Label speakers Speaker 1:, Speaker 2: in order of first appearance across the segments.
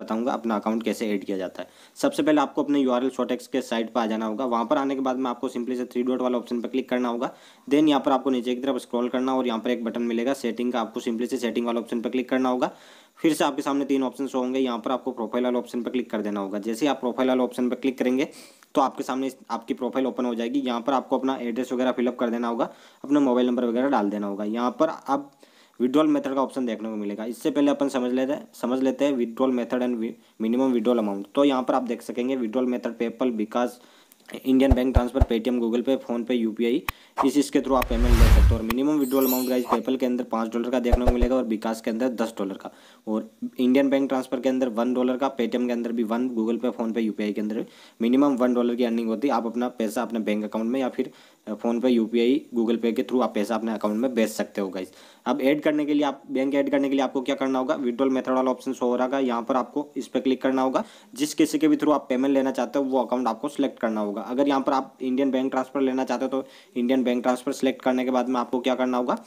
Speaker 1: बताऊंगा अपना अकाउंट कैसे ऐड किया जाता है सबसे पहले आपको अपने यू आर के साइट पर आ जाना होगा वहाँ पर आने के बाद में आपको सिंपली से थ्री डॉट वाला ऑप्शन पर क्लिक करना होगा देन यहाँ पर आपको नीचे की तरफ स्क्रॉल करना और यहाँ पर एक बटन मिलेगा सेटिंग का आपको सिंपली से सेटिंग वाला ऑप्शन पर क्लिक करना होगा फिर से आपके सामने तीन ऑप्शन होंगे यहाँ पर आपको प्रोफाइल वाला ऑप्शन पर क्लिक कर देना होगा जैसे आप प्रोफाइल वाला ऑप्शन पर क्लिक करेंगे तो आपके सामने आपकी प्रोफाइल ओपन हो जाएगी यहाँ पर आपको अपना एड्रेस वगैरह फिलअप कर देना होगा अपना मोबाइल नंबर वगैरह डाल देना होगा यहाँ पर आप विड्रॉल मेथड का ऑप्शन देखने को मिलेगा इससे पहले अपन समझ लेते हैं समझ लेते हैं withdrawal method and minimum withdrawal amount तो यहाँ पर आप देख सकेंगे विड्रॉल मेथड पेपल विकास Indian bank transfer Paytm Google Pay PhonePe UPI इस इसके थ्रू आप पेमेंट ले सकते हो और minimum withdrawal amount guys PayPal के अंदर पाँच डॉलर का देखने को मिलेगा और विकास के अंदर दस डॉलर का और इंडियन बैंक ट्रांसफर के अंदर वन डॉलर का पेटीएम के अंदर भी one Google Pay PhonePe UPI के अंदर मिनिमम वन डॉलर की अर्निंग होती है आप अपना पैसा अपने बैंक अकाउंट में या फिर फोन पे आई गूगल पे के थ्रू आप पैसा अपने अकाउंट में भेज सकते हो गाइज अब ऐड करने के लिए आप बैंक ऐड करने के लिए आपको क्या करना होगा विड्रॉल मेथड वाला ऑप्शन शो हो रहा है यहाँ पर आपको इस पर क्लिक करना होगा जिस किसी के भी थ्रू आप पेमेंट लेना चाहते हो वो अकाउंट आपको सेलेक्ट करना होगा होगा अगर यहाँ पर आप इंडियन बैंक ट्रांसफ़र लेना चाहते हो तो इंडियन बैंक ट्रांसफ़र सेलेक्ट करने के बाद में आपको क्या करना होगा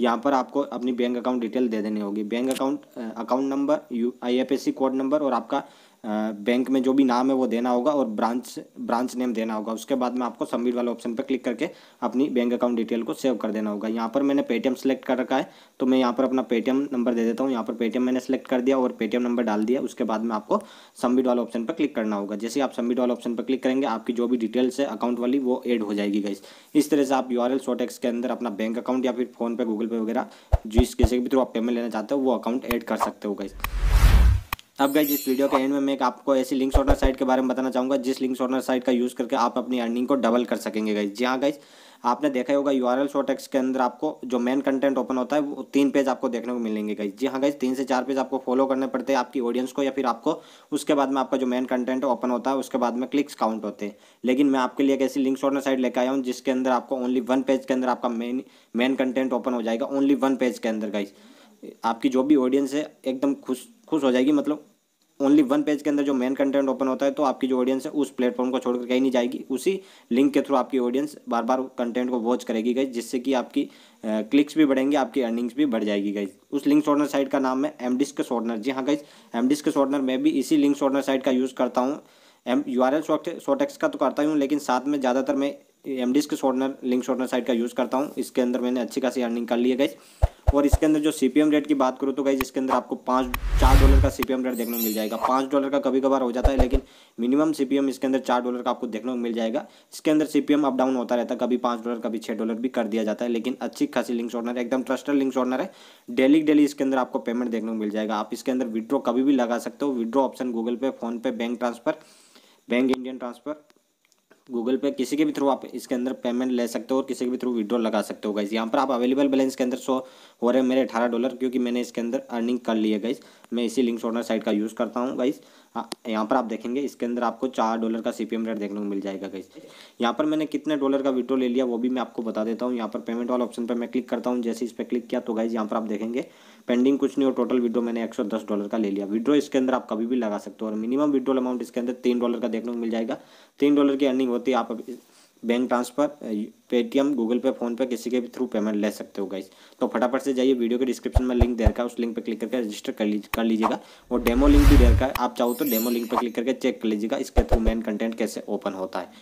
Speaker 1: यहाँ पर आपको अपनी बैंक अकाउंट डिटेल दे देनी होगी bank account account number U I code number और आपका बैंक में जो भी नाम है वो देना होगा और ब्रांच ब्रांच नेम देना होगा उसके बाद में आपको सबमिट वाले ऑप्शन पर क्लिक करके अपनी बैंक अकाउंट डिटेल को सेव कर देना होगा यहाँ पर मैंने पेटीएम सेलेक्ट कर रखा है तो मैं यहाँ पर अपना पेटीएम नंबर दे देता हूँ यहाँ पर पेटीएम मैंने सेलेक्ट कर दिया और पेटीएम नंबर डाल दिया उसके बाद में आपको सबमिट वाले ऑप्शन पर क्लिक करना होगा जैसे आप सबमिट वाले ऑप्शन पर क्लिक करेंगे आपकी जो भी डिटेल्स है अकाउंट वाली वो एड हो जाएगी गाइस इस तरह से आप यू आर एल के अंदर अपना बैंक अकाउंट या फिर फोन पे गूगल पे वगैरह जिस किसी के भी थ्रू आप पेमेंट लेना चाहते हो वो अकाउंट एड कर सकते हो गाइस अब गई इस वीडियो के एंड में मैं आपको ऐसी लिंक शॉर्टनर साइट के बारे में बताना चाहूँगा जिस लिंक शॉर्टनर साइट का यूज़ करके आप अपनी अर्निंग को डबल कर सकेंगे गाइज जी हाँ गाइज आपने देखा होगा यू आर एल शॉर्टेक्स के अंदर आपको जो मेन कंटेंट ओपन होता है वो तीन पेज आपको देखने को मिलेंगे गाइज जी हाँ गाइज तीन से चार पेज आपको फॉलो करने पड़ते हैं आपकी ऑडियंस को या फिर आपको उसके बाद में आपका जो मेन कंटेंट ओपन होता है उसके बाद में क्लिक्स काउंट होते हैं लेकिन मैं आपके लिए एक ऐसी लिंक शॉर्टनर साइट लेकर आया हूँ जिसके अंदर आपको ओनली वन पेज के अंदर आपका मेन मेन कंटेंट ओपन हो जाएगा ओनली वन पेज के अंदर गाइज आपकी जो भी ऑडियंस है एकदम खुश खुश हो जाएगी मतलब ओनली वन पेज के अंदर जो मेन कंटेंट ओपन होता है तो आपकी जो ऑडियंस है उस प्लेटफॉर्म को छोड़कर कहीं नहीं जाएगी उसी लिंक के थ्रू आपकी ऑडियंस बार बार कंटेंट को वॉच करेगी गई जिससे कि आपकी क्लिक्स भी बढ़ेंगे आपकी अर्निंग्स भी बढ़ जाएगी गई उस लिंक शॉर्टनर साइट का नाम है एम डिस्क शॉर्टनर जी हाँ गई एम डिस्क शॉर्टनर मैं भी इसी लिंक शॉर्टनर साइट का यूज़ करता हूँ एम यू आर एल शॉर्टेक्स का तो करता हूँ लेकिन साथ में ज़्यादातर मैं M disk shortener link shortener site का यूज़ करता हूँ इसके अंदर मैंने अच्छी खासी अर्निंग कर ली है गई और इसके अंदर जो सी रेट की बात करूँ तो गाइज इसके अंदर आपको पाँच चार डॉलर का सी रेट देखने को मिल जाएगा पाँच डॉलर का कभी कभार हो जाता है लेकिन मिनिमम सी इसके अंदर चार डॉलर का आपको देखने को मिल जाएगा इसके अंदर सी अप डाउन होता रहता है कभी पाँच डॉलर कभी छः डॉलर भी कर दिया जाता है लेकिन अच्छी खासी लिंक्स ऑर्डर है एकदम ट्रस्टेड लिंक्स ऑर्डर है डेली डेली इसके अंदर आपको पेमेंट देखने को मिल जाएगा आप इसके अंदर विड्रॉ कभी भी लगा सकते हो withdraw option Google Pay PhonePe bank transfer bank Indian transfer Google Pay किसी के भी थ्रू आप इसके अंदर पेमेंट ले सकते हो और किसी के भी थ्रू विड्रो लगा सकते हो गाइज यहाँ पर आप अवेलेबल बैलेंस के अंदर शो हो रहे हैं मेरे अठारह डॉलर क्योंकि मैंने इसके अंदर अर्निंग कर ली है गाइज मैं इसी लिंक शोर्नर साइट का यूज़ करता हूँ गाइज हाँ, यहाँ पर आप देखेंगे इसके अंदर आपको चार डॉलर का सी रेट देखने को मिल जाएगा गाइज यहाँ पर मैंने कितने डॉलर का विड्रो ले लिया वो भी मैं आपको बता देता हूँ यहाँ पर पेमेंट वाले ऑप्शन पर मैं क्लिक करता हूँ जैसे इस पर क्लिक किया तो गाइज यहाँ पर आप देखेंगे पेंडिंग कुछ नहीं और टोटल विड्रो मैंने एक डॉलर का ले लिया विड्रो इसके अंदर आप कभी भी लगा सकते हो और मिनिमम विड्रोल अमाउंट इसके अंदर तीन डॉलर का देखने को मिल जाएगा तीन डॉलर की अर्निंग होती है आप bank transfer Paytm Google Pay PhonePe किसी के भी थ्रू पेमेंट ले सकते हो गाइस तो फटाफट से जाइए वीडियो के डिस्क्रिप्शन में लिंक दे रखा है उस लिंक पे क्लिक करके रजिस्टर कर लीजिए कर लीजिएगा और डेमो लिंक भी दे रखा है आप चाहो तो डेमो लिंक पे क्लिक करके चेक कर लीजिएगा इसके थ्रू मेन कंटेंट कैसे ओपन होता है